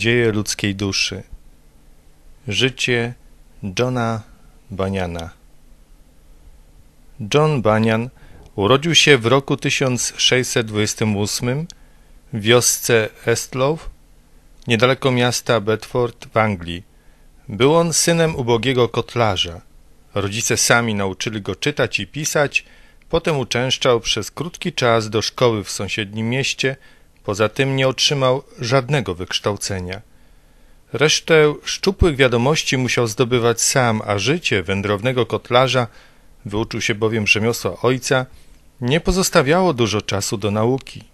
Dzieje ludzkiej duszy. Życie Johna Baniana. John Banian urodził się w roku 1628 w wiosce Estlow, niedaleko miasta Bedford w Anglii. Był on synem ubogiego kotlarza. Rodzice sami nauczyli go czytać i pisać, potem uczęszczał przez krótki czas do szkoły w sąsiednim mieście – Poza tym nie otrzymał żadnego wykształcenia. Resztę szczupłych wiadomości musiał zdobywać sam, a życie wędrownego kotlarza, wyuczył się bowiem rzemiosła ojca, nie pozostawiało dużo czasu do nauki.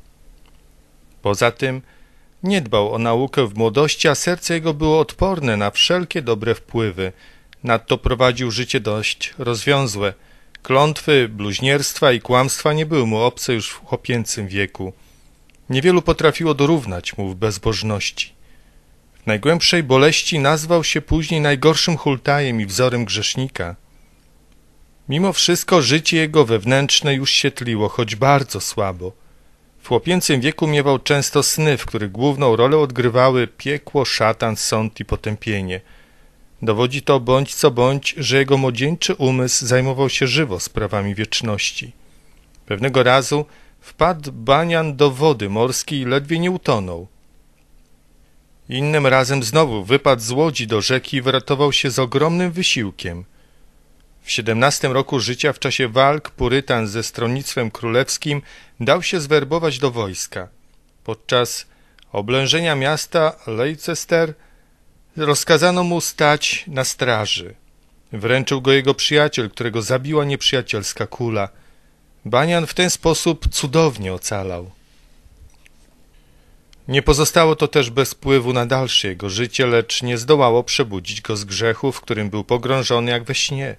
Poza tym nie dbał o naukę w młodości, a serce jego było odporne na wszelkie dobre wpływy. Nadto prowadził życie dość rozwiązłe. Klątwy, bluźnierstwa i kłamstwa nie były mu obce już w chłopięcym wieku – Niewielu potrafiło dorównać mu w bezbożności. W najgłębszej boleści nazwał się później najgorszym hultajem i wzorem grzesznika. Mimo wszystko życie jego wewnętrzne już się tliło, choć bardzo słabo. W chłopięcym wieku miewał często sny, w których główną rolę odgrywały piekło, szatan, sąd i potępienie. Dowodzi to bądź co bądź, że jego młodzieńczy umysł zajmował się żywo sprawami wieczności. Pewnego razu Wpadł banian do wody morskiej i ledwie nie utonął. Innym razem znowu wypadł z łodzi do rzeki i wyratował się z ogromnym wysiłkiem. W siedemnastym roku życia w czasie walk purytan ze stronnictwem królewskim dał się zwerbować do wojska. Podczas oblężenia miasta Leicester rozkazano mu stać na straży. Wręczył go jego przyjaciel, którego zabiła nieprzyjacielska kula – Banian w ten sposób cudownie ocalał. Nie pozostało to też bez wpływu na dalsze jego życie, lecz nie zdołało przebudzić go z grzechu, w którym był pogrążony jak we śnie.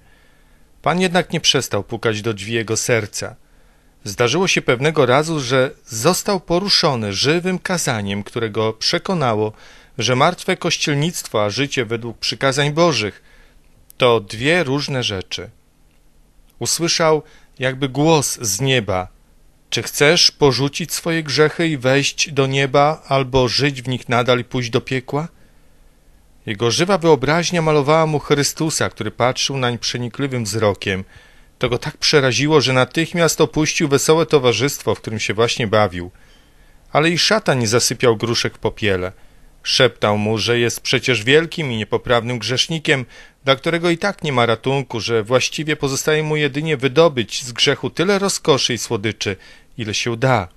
Pan jednak nie przestał pukać do drzwi jego serca. Zdarzyło się pewnego razu, że został poruszony żywym kazaniem, którego przekonało, że martwe kościelnictwo, a życie według przykazań bożych to dwie różne rzeczy. Usłyszał jakby głos z nieba. Czy chcesz porzucić swoje grzechy i wejść do nieba, albo żyć w nich nadal i pójść do piekła? Jego żywa wyobraźnia malowała mu Chrystusa, który patrzył nań przenikliwym wzrokiem. To go tak przeraziło, że natychmiast opuścił wesołe towarzystwo, w którym się właśnie bawił. Ale i szatan nie zasypiał gruszek w popiele. Szeptał mu, że jest przecież wielkim i niepoprawnym grzesznikiem, dla którego i tak nie ma ratunku, że właściwie pozostaje mu jedynie wydobyć z grzechu tyle rozkoszy i słodyczy, ile się da.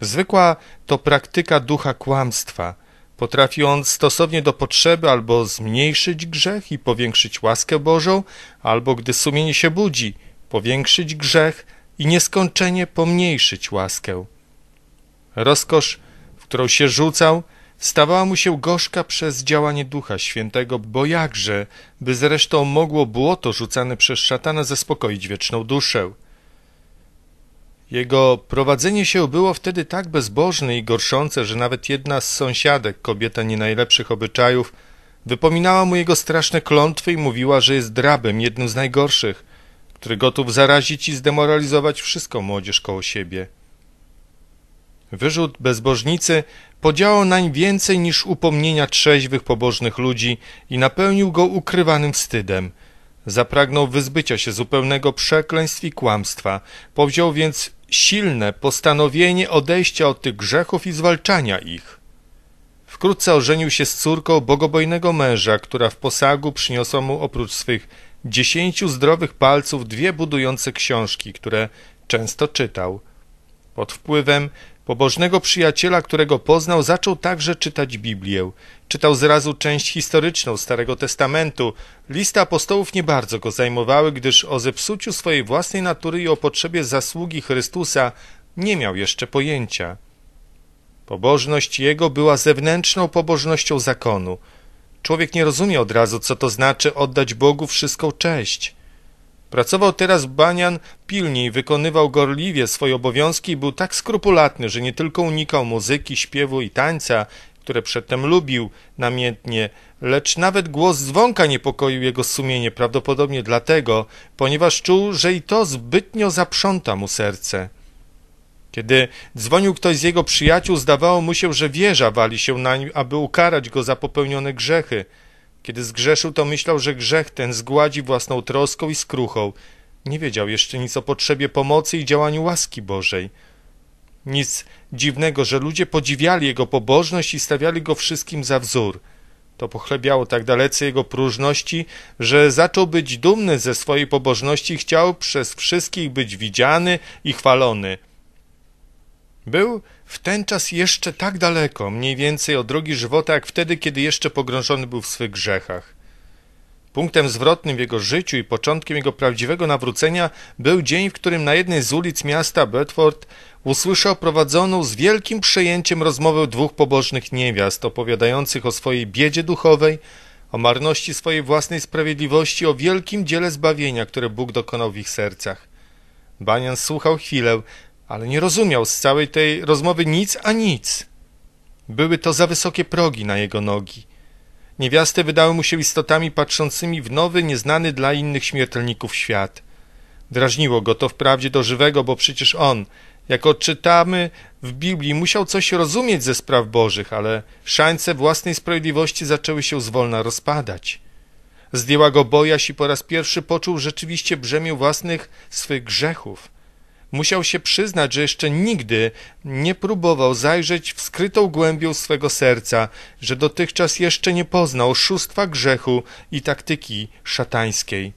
Zwykła to praktyka ducha kłamstwa. Potrafi on stosownie do potrzeby albo zmniejszyć grzech i powiększyć łaskę Bożą, albo gdy sumienie się budzi, powiększyć grzech i nieskończenie pomniejszyć łaskę. Rozkosz, w którą się rzucał, stawała mu się gorzka przez działanie Ducha Świętego, bo jakże, by zresztą mogło błoto rzucane przez szatana zaspokoić wieczną duszę. Jego prowadzenie się było wtedy tak bezbożne i gorszące, że nawet jedna z sąsiadek, kobieta nie najlepszych obyczajów, wypominała mu jego straszne klątwy i mówiła, że jest drabem, jednym z najgorszych, który gotów zarazić i zdemoralizować wszystko młodzież koło siebie. Wyrzut bezbożnicy podziałał nań więcej niż upomnienia trzeźwych pobożnych ludzi i napełnił go ukrywanym wstydem. Zapragnął wyzbycia się zupełnego przekleństw i kłamstwa, powziął więc silne postanowienie odejścia od tych grzechów i zwalczania ich. Wkrótce ożenił się z córką bogobojnego męża, która w posagu przyniosła mu oprócz swych dziesięciu zdrowych palców dwie budujące książki, które często czytał. Pod wpływem Pobożnego przyjaciela, którego poznał, zaczął także czytać Biblię. Czytał zrazu część historyczną Starego Testamentu. Listy apostołów nie bardzo go zajmowały, gdyż o zepsuciu swojej własnej natury i o potrzebie zasługi Chrystusa nie miał jeszcze pojęcia. Pobożność jego była zewnętrzną pobożnością zakonu. Człowiek nie rozumie od razu, co to znaczy oddać Bogu wszystką cześć – Pracował teraz Banian pilniej, wykonywał gorliwie swoje obowiązki i był tak skrupulatny, że nie tylko unikał muzyki, śpiewu i tańca, które przedtem lubił namiętnie, lecz nawet głos dzwonka niepokoił jego sumienie, prawdopodobnie dlatego, ponieważ czuł, że i to zbytnio zaprząta mu serce. Kiedy dzwonił ktoś z jego przyjaciół, zdawało mu się, że wieża wali się na nim, aby ukarać go za popełnione grzechy – kiedy zgrzeszył, to myślał, że grzech ten zgładzi własną troską i skruchą. Nie wiedział jeszcze nic o potrzebie pomocy i działaniu łaski Bożej. Nic dziwnego, że ludzie podziwiali jego pobożność i stawiali go wszystkim za wzór. To pochlebiało tak dalece jego próżności, że zaczął być dumny ze swojej pobożności i chciał przez wszystkich być widziany i chwalony. Był w ten czas jeszcze tak daleko, mniej więcej od drogi żywota, jak wtedy, kiedy jeszcze pogrążony był w swych grzechach. Punktem zwrotnym w jego życiu i początkiem jego prawdziwego nawrócenia był dzień, w którym na jednej z ulic miasta Bedford usłyszał prowadzoną z wielkim przejęciem rozmowę dwóch pobożnych niewiast opowiadających o swojej biedzie duchowej, o marności swojej własnej sprawiedliwości, o wielkim dziele zbawienia, które Bóg dokonał w ich sercach. Banian słuchał chwilę, ale nie rozumiał z całej tej rozmowy nic a nic. Były to za wysokie progi na jego nogi. Niewiasty wydały mu się istotami patrzącymi w nowy, nieznany dla innych śmiertelników świat. Drażniło go to wprawdzie do żywego, bo przecież on, jak odczytamy w Biblii, musiał coś rozumieć ze spraw bożych, ale szańce własnej sprawiedliwości zaczęły się zwolna rozpadać. Zdjęła go bojaźń i po raz pierwszy poczuł rzeczywiście brzemię własnych swych grzechów. Musiał się przyznać, że jeszcze nigdy nie próbował zajrzeć w skrytą głębię swego serca, że dotychczas jeszcze nie poznał oszustwa grzechu i taktyki szatańskiej.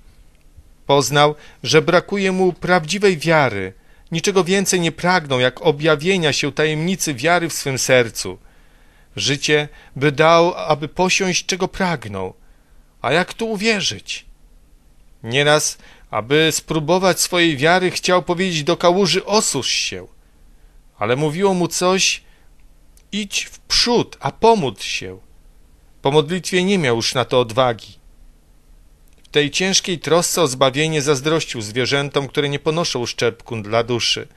Poznał, że brakuje mu prawdziwej wiary, niczego więcej nie pragnął jak objawienia się tajemnicy wiary w swym sercu. Życie by dał, aby posiąść czego pragnął, a jak tu uwierzyć? Nieraz aby spróbować swojej wiary, chciał powiedzieć do kałuży: Osusz się. Ale mówiło mu coś: Idź w przód, a pomódl się. Po modlitwie nie miał już na to odwagi. W tej ciężkiej trosce o zbawienie zazdrościł zwierzętom, które nie ponoszą szczepku dla duszy.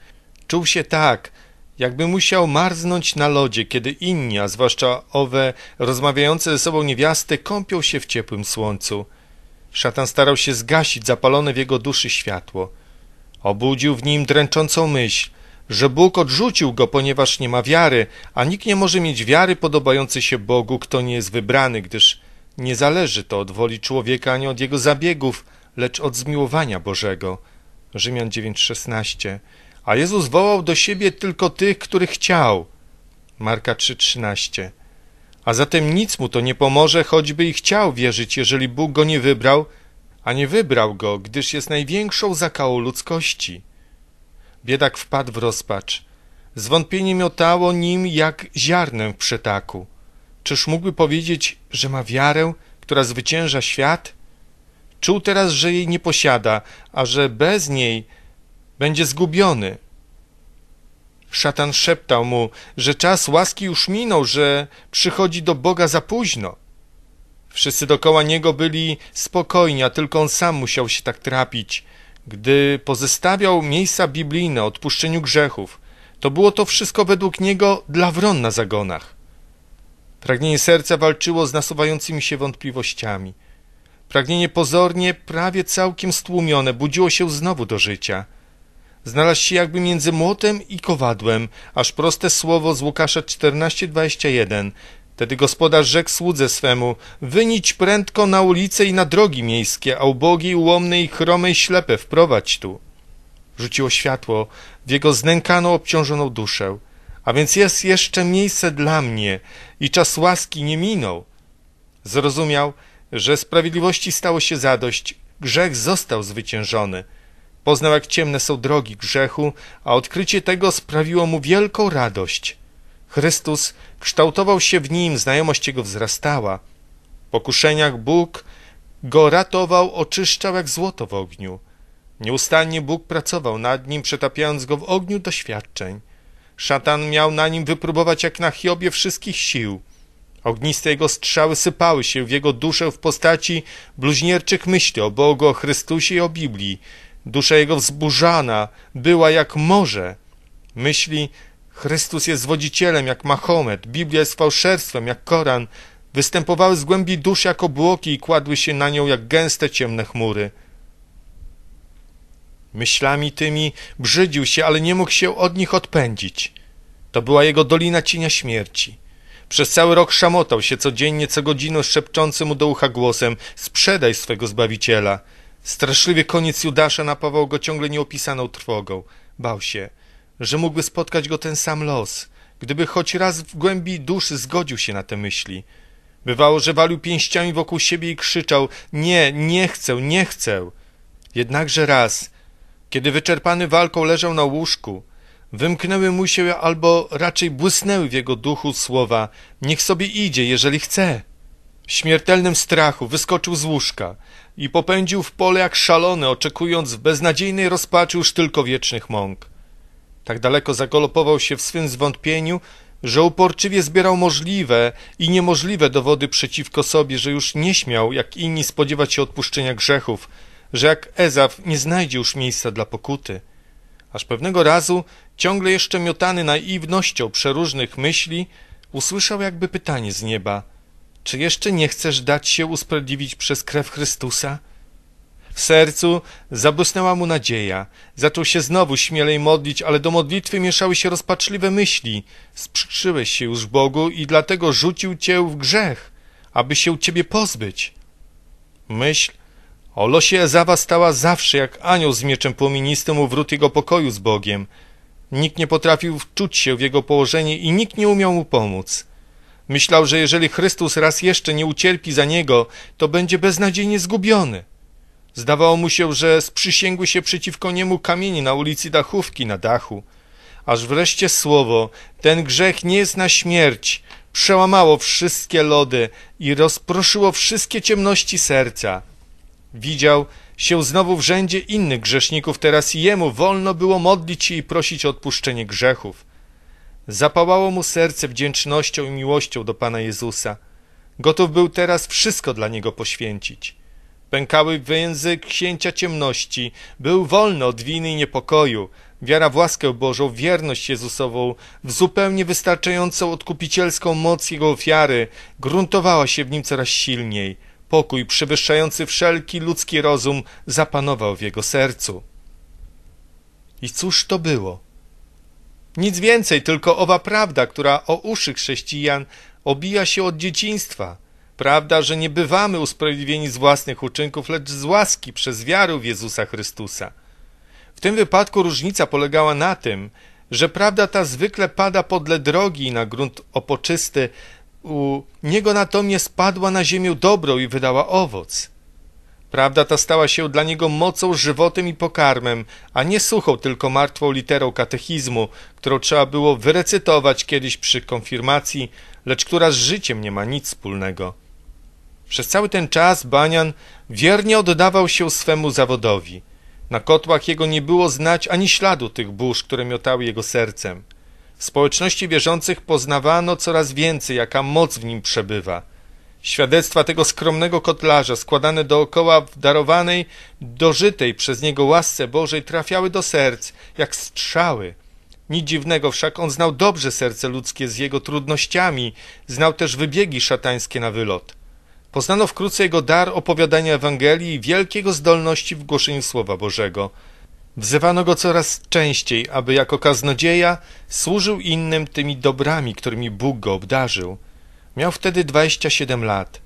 Czuł się tak, jakby musiał marznąć na lodzie, kiedy inni, a zwłaszcza owe rozmawiające ze sobą niewiasty, kąpią się w ciepłym słońcu. Szatan starał się zgasić zapalone w jego duszy światło. Obudził w nim dręczącą myśl, że Bóg odrzucił go, ponieważ nie ma wiary, a nikt nie może mieć wiary podobającej się Bogu, kto nie jest wybrany, gdyż nie zależy to od woli człowieka ani od jego zabiegów, lecz od zmiłowania Bożego. Rzymian 9:16. A Jezus wołał do siebie tylko tych, których chciał. Marka 3:13. A zatem nic mu to nie pomoże, choćby i chciał wierzyć, jeżeli Bóg go nie wybrał, a nie wybrał go, gdyż jest największą zakałą ludzkości. Biedak wpadł w rozpacz. Zwątpienie miotało nim jak ziarnem w przetaku. Czyż mógłby powiedzieć, że ma wiarę, która zwycięża świat? Czuł teraz, że jej nie posiada, a że bez niej będzie zgubiony. Szatan szeptał mu, że czas łaski już minął, że przychodzi do Boga za późno. Wszyscy dokoła niego byli spokojni, a tylko on sam musiał się tak trapić. Gdy pozostawiał miejsca biblijne odpuszczeniu grzechów, to było to wszystko według niego dla wron na zagonach. Pragnienie serca walczyło z nasuwającymi się wątpliwościami. Pragnienie pozornie, prawie całkiem stłumione, budziło się znowu do życia – Znalazł się jakby między młotem i kowadłem, aż proste słowo z Łukasza 14:21. Wtedy gospodarz rzekł słudze swemu, wynić prędko na ulice i na drogi miejskie, a ubogi, ułomny i chromy i ślepe wprowadź tu. Rzuciło światło w jego znękaną, obciążoną duszę. A więc jest jeszcze miejsce dla mnie i czas łaski nie minął. Zrozumiał, że sprawiedliwości stało się zadość, grzech został zwyciężony. Poznał, jak ciemne są drogi grzechu, a odkrycie tego sprawiło mu wielką radość. Chrystus kształtował się w nim, znajomość jego wzrastała. W pokuszeniach Bóg go ratował, oczyszczał jak złoto w ogniu. Nieustannie Bóg pracował nad nim, przetapiając go w ogniu doświadczeń. Szatan miał na nim wypróbować jak na Hiobie wszystkich sił. Ogniste jego strzały sypały się w jego duszę w postaci bluźnierczych myśli o Bogu, o Chrystusie i o Biblii, Dusza jego wzburzana była jak morze. Myśli, Chrystus jest wodzicielem jak Mahomet, Biblia jest fałszerstwem jak Koran, występowały z głębi dusz jak obłoki i kładły się na nią jak gęste ciemne chmury. Myślami tymi brzydził się, ale nie mógł się od nich odpędzić. To była jego dolina cienia śmierci. Przez cały rok szamotał się codziennie, co godzinę szepczącym mu do ucha głosem: Sprzedaj swego zbawiciela, Straszliwie koniec Judasza napawał go ciągle nieopisaną trwogą. Bał się, że mógłby spotkać go ten sam los, gdyby choć raz w głębi duszy zgodził się na te myśli. Bywało, że walił pięściami wokół siebie i krzyczał: Nie, nie chcę, nie chcę. Jednakże raz, kiedy wyczerpany walką leżał na łóżku, wymknęły mu się albo raczej błysnęły w jego duchu słowa: Niech sobie idzie, jeżeli chce. W śmiertelnym strachu wyskoczył z łóżka, i popędził w pole jak szalony, oczekując w beznadziejnej rozpaczy już tylko wiecznych mąk. Tak daleko zagolopował się w swym zwątpieniu, że uporczywie zbierał możliwe i niemożliwe dowody przeciwko sobie, że już nie śmiał, jak inni, spodziewać się odpuszczenia grzechów, że jak Ezaf nie znajdzie już miejsca dla pokuty. Aż pewnego razu, ciągle jeszcze miotany naiwnością przeróżnych myśli, usłyszał jakby pytanie z nieba – czy jeszcze nie chcesz dać się usprawiedliwić przez krew Chrystusa? W sercu zabłysnęła mu nadzieja. Zaczął się znowu śmielej modlić, ale do modlitwy mieszały się rozpaczliwe myśli. Sprzykrzyłeś się już Bogu i dlatego rzucił cię w grzech, aby się ciebie pozbyć. Myśl o losie Ezawa stała zawsze jak anioł z mieczem płomienistym u wrót jego pokoju z Bogiem. Nikt nie potrafił wczuć się w jego położenie i nikt nie umiał mu pomóc. Myślał, że jeżeli Chrystus raz jeszcze nie ucierpi za niego, to będzie beznadziejnie zgubiony. Zdawało mu się, że sprzysięgły się przeciwko niemu kamienie na ulicy Dachówki na dachu. Aż wreszcie słowo, ten grzech nie jest na śmierć, przełamało wszystkie lody i rozproszyło wszystkie ciemności serca. Widział się znowu w rzędzie innych grzeszników, teraz jemu wolno było modlić się i prosić o odpuszczenie grzechów. Zapałało mu serce wdzięcznością i miłością do Pana Jezusa. Gotów był teraz wszystko dla Niego poświęcić. Pękały węzy księcia ciemności, był wolny od winy i niepokoju. Wiara w łaskę Bożą, wierność Jezusową, w zupełnie wystarczającą odkupicielską moc Jego ofiary, gruntowała się w nim coraz silniej. Pokój przewyższający wszelki ludzki rozum zapanował w jego sercu. I cóż to było? Nic więcej, tylko owa prawda, która o uszy chrześcijan obija się od dzieciństwa. Prawda, że nie bywamy usprawiedliwieni z własnych uczynków, lecz z łaski przez wiarę w Jezusa Chrystusa. W tym wypadku różnica polegała na tym, że prawda ta zwykle pada podle drogi na grunt opoczysty, u niego natomiast padła na ziemię dobro i wydała owoc. Prawda ta stała się dla niego mocą, żywotem i pokarmem, a nie suchą, tylko martwą literą katechizmu, którą trzeba było wyrecytować kiedyś przy konfirmacji, lecz która z życiem nie ma nic wspólnego. Przez cały ten czas Banian wiernie oddawał się swemu zawodowi. Na kotłach jego nie było znać ani śladu tych burz, które miotały jego sercem. W społeczności wierzących poznawano coraz więcej, jaka moc w nim przebywa – Świadectwa tego skromnego kotlarza, składane dookoła w darowanej, dożytej przez niego łasce Bożej, trafiały do serc, jak strzały. Nic dziwnego, wszak on znał dobrze serce ludzkie z jego trudnościami, znał też wybiegi szatańskie na wylot. Poznano wkrótce jego dar opowiadania Ewangelii i wielkiego zdolności w głoszeniu Słowa Bożego. Wzywano go coraz częściej, aby jako kaznodzieja służył innym tymi dobrami, którymi Bóg go obdarzył. Miał wtedy 27 lat.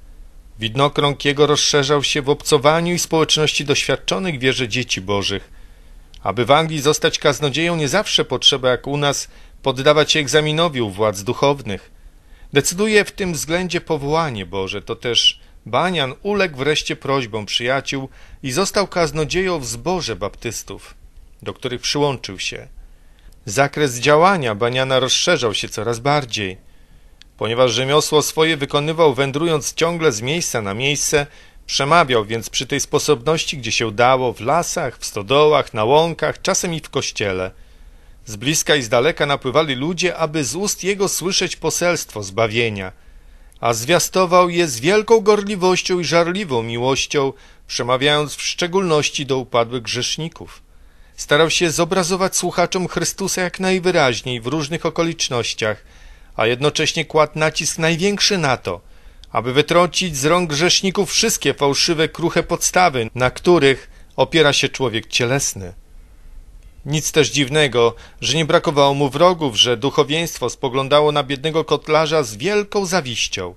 Widnokrąg jego rozszerzał się w obcowaniu i społeczności doświadczonych wierze dzieci bożych. Aby w Anglii zostać kaznodzieją nie zawsze potrzeba, jak u nas, poddawać się egzaminowi u władz duchownych. Decyduje w tym względzie powołanie Boże, to też Banian uległ wreszcie prośbom przyjaciół i został kaznodzieją w zborze baptystów, do których przyłączył się. Zakres działania Baniana rozszerzał się coraz bardziej. Ponieważ rzemiosło swoje wykonywał wędrując ciągle z miejsca na miejsce, przemawiał więc przy tej sposobności, gdzie się dało, w lasach, w stodołach, na łąkach, czasem i w kościele. Z bliska i z daleka napływali ludzie, aby z ust jego słyszeć poselstwo zbawienia – a zwiastował je z wielką gorliwością i żarliwą miłością, przemawiając w szczególności do upadłych grzeszników. Starał się zobrazować słuchaczom Chrystusa jak najwyraźniej w różnych okolicznościach, a jednocześnie kładł nacisk największy na to, aby wytrącić z rąk grzeszników wszystkie fałszywe, kruche podstawy, na których opiera się człowiek cielesny. Nic też dziwnego, że nie brakowało mu wrogów, że duchowieństwo spoglądało na biednego kotlarza z wielką zawiścią.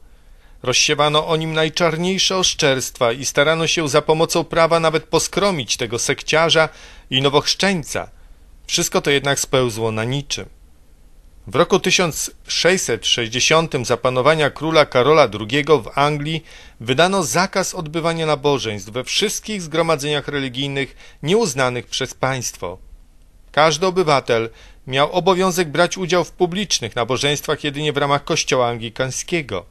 Rozsiewano o nim najczarniejsze oszczerstwa i starano się za pomocą prawa nawet poskromić tego sekciarza i nowochrzczeńca. Wszystko to jednak spełzło na niczym. W roku 1660 za panowania króla Karola II w Anglii wydano zakaz odbywania nabożeństw we wszystkich zgromadzeniach religijnych nieuznanych przez państwo. Każdy obywatel miał obowiązek brać udział w publicznych nabożeństwach jedynie w ramach kościoła anglikańskiego.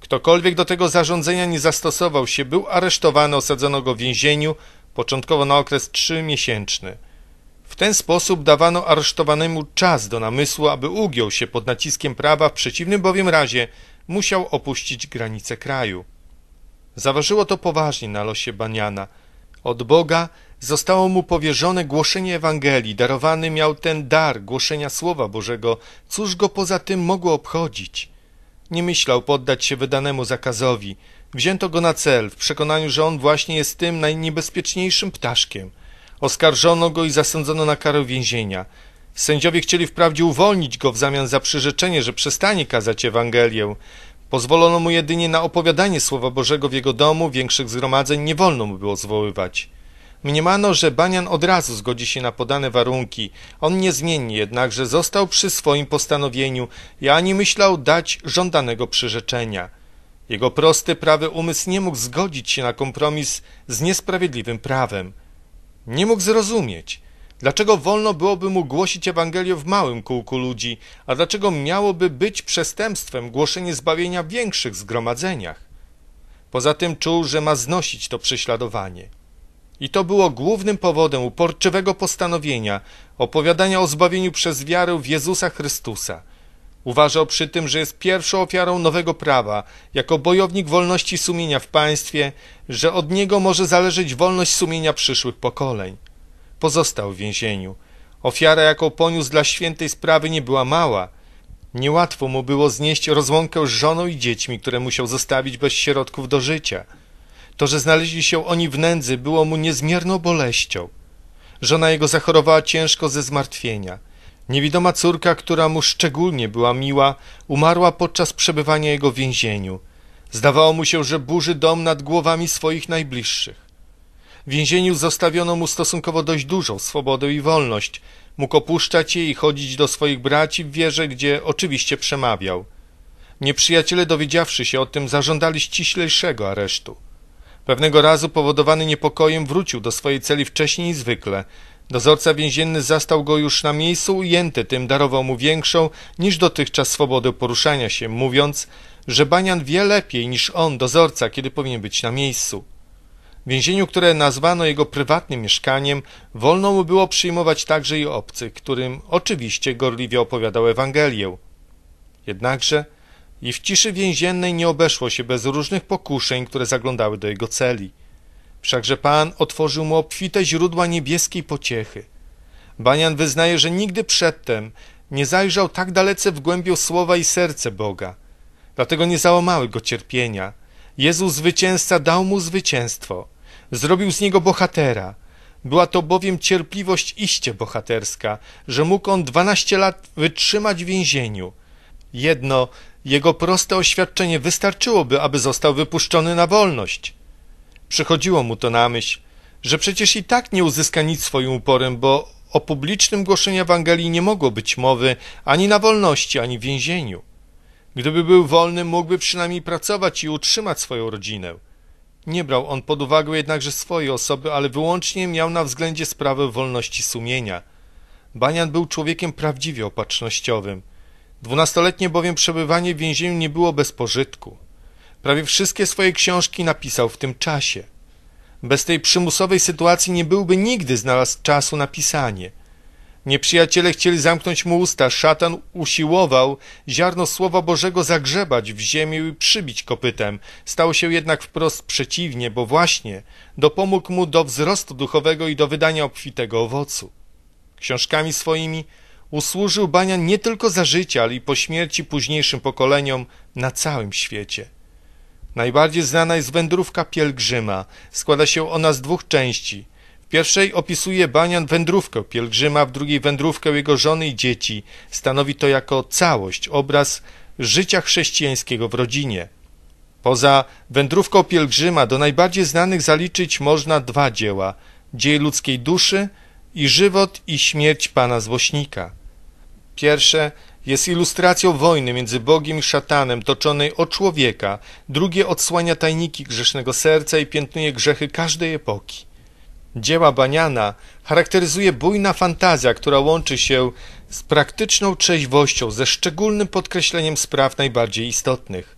Ktokolwiek do tego zarządzenia nie zastosował się, był aresztowany, osadzono go w więzieniu, początkowo na okres trzymiesięczny. miesięczny. W ten sposób dawano aresztowanemu czas do namysłu, aby ugiął się pod naciskiem prawa, w przeciwnym bowiem razie musiał opuścić granice kraju. Zaważyło to poważnie na losie Baniana. Od Boga zostało mu powierzone głoszenie Ewangelii, darowany miał ten dar głoszenia Słowa Bożego, cóż go poza tym mogło obchodzić? Nie myślał poddać się wydanemu zakazowi. Wzięto go na cel w przekonaniu, że on właśnie jest tym najniebezpieczniejszym ptaszkiem – Oskarżono go i zasądzono na karę więzienia. Sędziowie chcieli wprawdzie uwolnić go w zamian za przyrzeczenie, że przestanie kazać Ewangelię. Pozwolono mu jedynie na opowiadanie Słowa Bożego w jego domu, większych zgromadzeń nie wolno mu było zwoływać. Mniemano, że Banian od razu zgodzi się na podane warunki. On niezmiennie jednakże został przy swoim postanowieniu i ani myślał dać żądanego przyrzeczenia. Jego prosty, prawy umysł nie mógł zgodzić się na kompromis z niesprawiedliwym prawem. Nie mógł zrozumieć, dlaczego wolno byłoby mu głosić Ewangelię w małym kółku ludzi, a dlaczego miałoby być przestępstwem głoszenie zbawienia w większych zgromadzeniach. Poza tym czuł, że ma znosić to prześladowanie. I to było głównym powodem uporczywego postanowienia opowiadania o zbawieniu przez wiarę w Jezusa Chrystusa – Uważał przy tym, że jest pierwszą ofiarą nowego prawa, jako bojownik wolności sumienia w państwie, że od niego może zależeć wolność sumienia przyszłych pokoleń. Pozostał w więzieniu. Ofiara, jaką poniósł dla świętej sprawy, nie była mała. Niełatwo mu było znieść rozłąkę z żoną i dziećmi, które musiał zostawić bez środków do życia. To, że znaleźli się oni w nędzy, było mu niezmierną boleścią. Żona jego zachorowała ciężko ze zmartwienia – Niewidoma córka, która mu szczególnie była miła, umarła podczas przebywania jego w więzieniu. Zdawało mu się, że burzy dom nad głowami swoich najbliższych. W więzieniu zostawiono mu stosunkowo dość dużą swobodę i wolność. Mógł opuszczać je i chodzić do swoich braci w wieże, gdzie oczywiście przemawiał. Nieprzyjaciele, dowiedziawszy się o tym, zażądali ściślejszego aresztu. Pewnego razu, powodowany niepokojem, wrócił do swojej celi wcześniej niż zwykle – Dozorca więzienny zastał go już na miejscu ujęty, tym darował mu większą niż dotychczas swobodę poruszania się, mówiąc, że Banian wie lepiej niż on, dozorca, kiedy powinien być na miejscu. W więzieniu, które nazwano jego prywatnym mieszkaniem, wolno mu było przyjmować także i obcych, którym oczywiście gorliwie opowiadał Ewangelię. Jednakże i w ciszy więziennej nie obeszło się bez różnych pokuszeń, które zaglądały do jego celi. Wszakże Pan otworzył mu obfite źródła niebieskiej pociechy. Banian wyznaje, że nigdy przedtem nie zajrzał tak dalece w głębią słowa i serce Boga. Dlatego nie załamały go cierpienia. Jezus zwycięzca dał mu zwycięstwo. Zrobił z niego bohatera. Była to bowiem cierpliwość iście bohaterska, że mógł on dwanaście lat wytrzymać w więzieniu. Jedno jego proste oświadczenie wystarczyłoby, aby został wypuszczony na wolność. Przychodziło mu to na myśl, że przecież i tak nie uzyska nic swoim uporem, bo o publicznym głoszeniu Ewangelii nie mogło być mowy ani na wolności, ani w więzieniu. Gdyby był wolny, mógłby przynajmniej pracować i utrzymać swoją rodzinę. Nie brał on pod uwagę jednakże swojej osoby, ale wyłącznie miał na względzie sprawę wolności sumienia. Banian był człowiekiem prawdziwie opatrznościowym. Dwunastoletnie bowiem przebywanie w więzieniu nie było bez pożytku. Prawie wszystkie swoje książki napisał w tym czasie. Bez tej przymusowej sytuacji nie byłby nigdy znalazł czasu na pisanie. Nieprzyjaciele chcieli zamknąć mu usta, szatan usiłował ziarno Słowa Bożego zagrzebać w ziemię i przybić kopytem. Stało się jednak wprost przeciwnie, bo właśnie dopomógł mu do wzrostu duchowego i do wydania obfitego owocu. Książkami swoimi usłużył Banian nie tylko za życia, ale i po śmierci późniejszym pokoleniom na całym świecie. Najbardziej znana jest wędrówka pielgrzyma. Składa się ona z dwóch części. W pierwszej opisuje Banian wędrówkę pielgrzyma, w drugiej wędrówkę jego żony i dzieci. Stanowi to jako całość obraz życia chrześcijańskiego w rodzinie. Poza wędrówką pielgrzyma do najbardziej znanych zaliczyć można dwa dzieła: Dzieje ludzkiej duszy i żywot i śmierć pana złośnika. Pierwsze jest ilustracją wojny między Bogiem i szatanem toczonej o człowieka, drugie odsłania tajniki grzesznego serca i piętnuje grzechy każdej epoki. Dzieła Baniana charakteryzuje bujna fantazja, która łączy się z praktyczną trzeźwością, ze szczególnym podkreśleniem spraw najbardziej istotnych.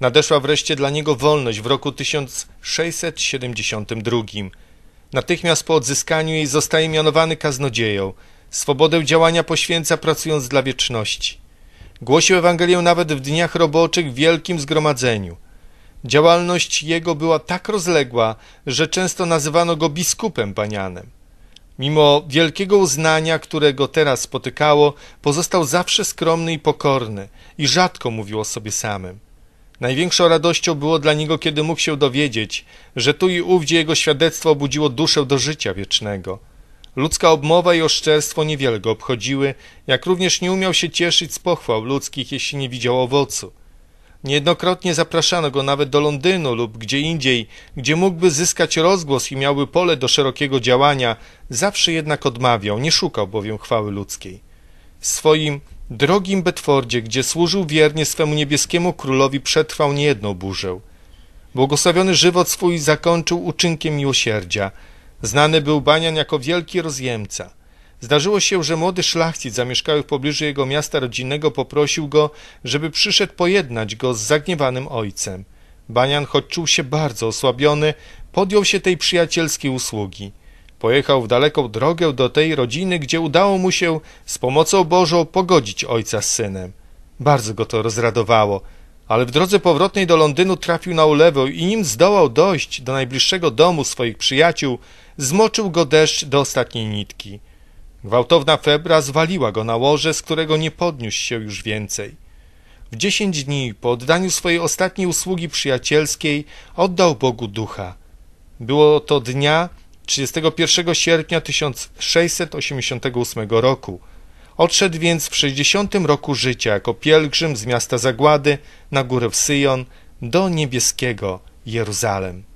Nadeszła wreszcie dla niego wolność w roku 1672. Natychmiast po odzyskaniu jej zostaje mianowany kaznodzieją – Swobodę działania poświęca pracując dla wieczności. Głosił Ewangelię nawet w dniach roboczych w wielkim zgromadzeniu. Działalność jego była tak rozległa, że często nazywano go biskupem panianem. Mimo wielkiego uznania, które go teraz spotykało, pozostał zawsze skromny i pokorny i rzadko mówił o sobie samym. Największą radością było dla niego, kiedy mógł się dowiedzieć, że tu i ówdzie jego świadectwo budziło duszę do życia wiecznego. Ludzka obmowa i oszczerstwo niewiele go obchodziły, jak również nie umiał się cieszyć z pochwał ludzkich, jeśli nie widział owocu. Niejednokrotnie zapraszano go nawet do Londynu lub gdzie indziej, gdzie mógłby zyskać rozgłos i miałby pole do szerokiego działania, zawsze jednak odmawiał, nie szukał bowiem chwały ludzkiej. W swoim drogim Betfordzie, gdzie służył wiernie swemu niebieskiemu królowi, przetrwał niejedną burzę. Błogosławiony żywot swój zakończył uczynkiem miłosierdzia – Znany był Banian jako wielki rozjemca. Zdarzyło się, że młody szlachcic zamieszkały w pobliżu jego miasta rodzinnego poprosił go, żeby przyszedł pojednać go z zagniewanym ojcem. Banian, choć czuł się bardzo osłabiony, podjął się tej przyjacielskiej usługi. Pojechał w daleką drogę do tej rodziny, gdzie udało mu się z pomocą Bożą pogodzić ojca z synem. Bardzo go to rozradowało, ale w drodze powrotnej do Londynu trafił na ulewę i nim zdołał dojść do najbliższego domu swoich przyjaciół, Zmoczył go deszcz do ostatniej nitki. Gwałtowna febra zwaliła go na łoże, z którego nie podniósł się już więcej. W dziesięć dni po oddaniu swojej ostatniej usługi przyjacielskiej oddał Bogu ducha. Było to dnia 31 sierpnia 1688 roku. Odszedł więc w 60 roku życia jako pielgrzym z miasta Zagłady na górę w Syjon do niebieskiego Jeruzalem.